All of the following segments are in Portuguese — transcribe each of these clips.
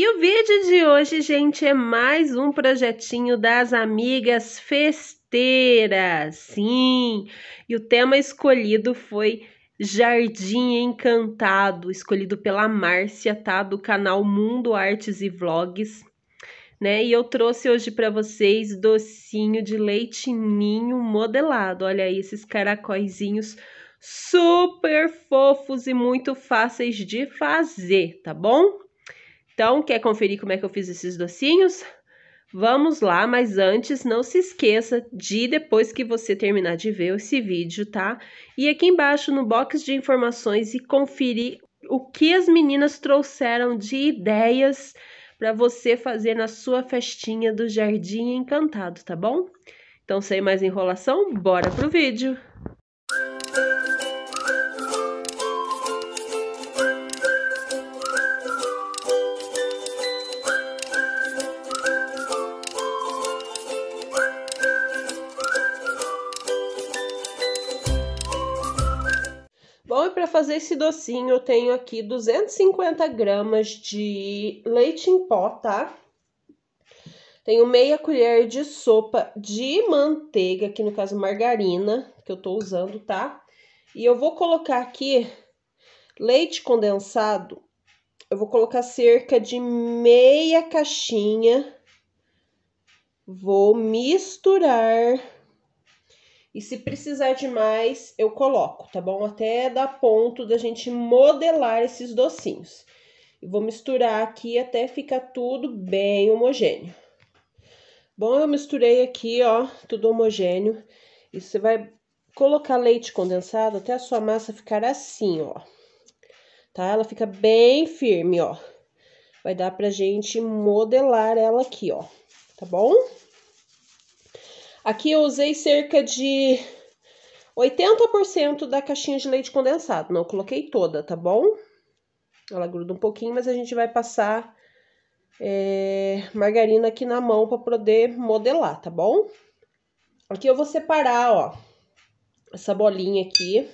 E o vídeo de hoje, gente, é mais um projetinho das amigas festeiras. Sim, e o tema escolhido foi Jardim Encantado, escolhido pela Márcia, tá? Do canal Mundo Artes e Vlogs. Né? E eu trouxe hoje para vocês docinho de leite ninho modelado. Olha aí esses caracóizinhos super fofos e muito fáceis de fazer, tá bom? Então, quer conferir como é que eu fiz esses docinhos? Vamos lá, mas antes não se esqueça de depois que você terminar de ver esse vídeo, tá? E aqui embaixo no box de informações e conferir o que as meninas trouxeram de ideias para você fazer na sua festinha do Jardim Encantado, tá bom? Então, sem mais enrolação, bora pro vídeo! Bom, e para fazer esse docinho, eu tenho aqui 250 gramas de leite em pó, tá? Tenho meia colher de sopa de manteiga, aqui no caso margarina, que eu tô usando, tá? E eu vou colocar aqui leite condensado, eu vou colocar cerca de meia caixinha. Vou misturar e se precisar de mais, eu coloco, tá bom? Até dar ponto da gente modelar esses docinhos. E vou misturar aqui até ficar tudo bem homogêneo. Bom, eu misturei aqui, ó, tudo homogêneo. E você vai colocar leite condensado até a sua massa ficar assim, ó. Tá? Ela fica bem firme, ó. Vai dar pra gente modelar ela aqui, ó. Tá bom? Aqui eu usei cerca de 80% da caixinha de leite condensado, não coloquei toda, tá bom? Ela gruda um pouquinho, mas a gente vai passar é, margarina aqui na mão para poder modelar, tá bom? Aqui eu vou separar, ó, essa bolinha aqui.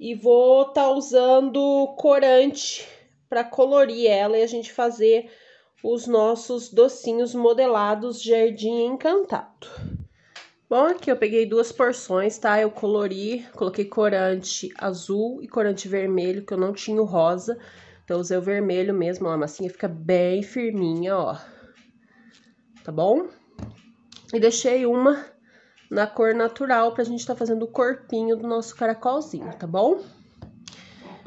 E vou tá usando corante para colorir ela e a gente fazer os nossos docinhos modelados Jardim Encantado. Bom, aqui eu peguei duas porções, tá? Eu colori, coloquei corante azul e corante vermelho, que eu não tinha o rosa. Então, usei o vermelho mesmo, ó, a massinha fica bem firminha, ó. Tá bom? E deixei uma na cor natural pra gente tá fazendo o corpinho do nosso caracolzinho, tá bom?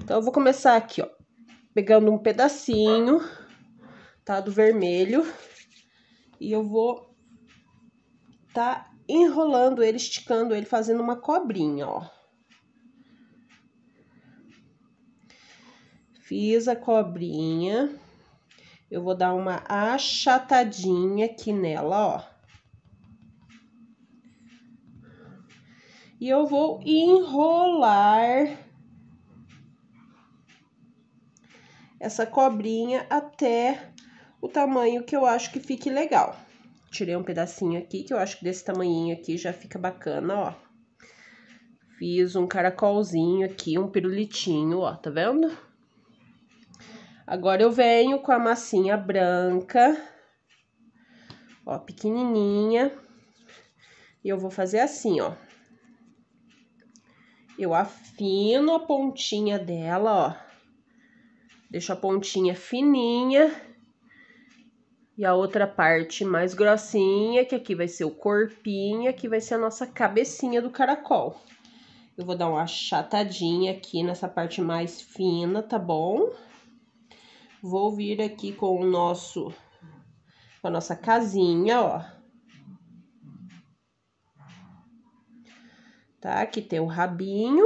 Então, eu vou começar aqui, ó. Pegando um pedacinho, tá? Do vermelho. E eu vou tá enrolando ele, esticando ele, fazendo uma cobrinha, ó. Fiz a cobrinha. Eu vou dar uma achatadinha aqui nela, ó. E eu vou enrolar essa cobrinha até o tamanho que eu acho que fique legal. Tirei um pedacinho aqui, que eu acho que desse tamanhinho aqui já fica bacana, ó. Fiz um caracolzinho aqui, um pirulitinho, ó, tá vendo? Agora eu venho com a massinha branca, ó, pequenininha. E eu vou fazer assim, ó. Eu afino a pontinha dela, ó. Deixo a pontinha fininha e a outra parte mais grossinha, que aqui vai ser o corpinho, que vai ser a nossa cabecinha do caracol. Eu vou dar uma achatadinha aqui nessa parte mais fina, tá bom? Vou vir aqui com o nosso... Com a nossa casinha, ó. Tá? Aqui tem o rabinho,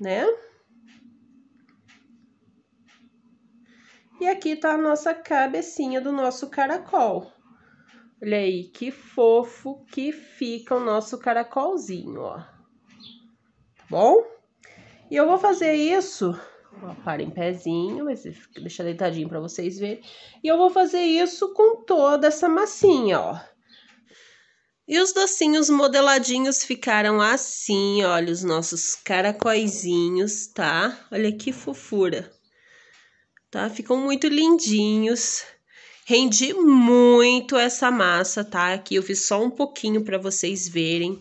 Né? E aqui tá a nossa cabecinha do nosso caracol. Olha aí, que fofo que fica o nosso caracolzinho, ó. Tá bom? E eu vou fazer isso... para em pezinho, mas deixa deitadinho para vocês verem. E eu vou fazer isso com toda essa massinha, ó. E os docinhos modeladinhos ficaram assim, olha, os nossos caracóizinhos, tá? Olha que fofura tá? Ficam muito lindinhos. Rendi muito essa massa, tá? Aqui eu fiz só um pouquinho para vocês verem,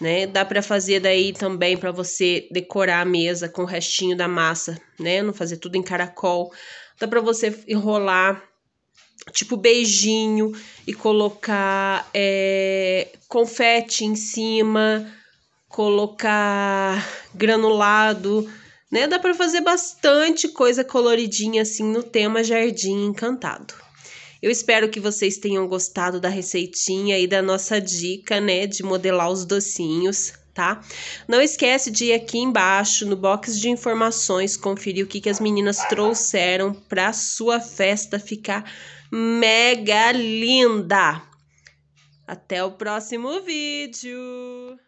né? Dá para fazer daí também para você decorar a mesa com o restinho da massa, né? Não fazer tudo em caracol. Dá para você enrolar tipo beijinho e colocar é, confete em cima, colocar granulado, né? Dá para fazer bastante coisa coloridinha assim no tema Jardim Encantado. Eu espero que vocês tenham gostado da receitinha e da nossa dica, né, de modelar os docinhos, tá? Não esquece de ir aqui embaixo no box de informações conferir o que, que as meninas trouxeram para sua festa ficar mega linda. Até o próximo vídeo.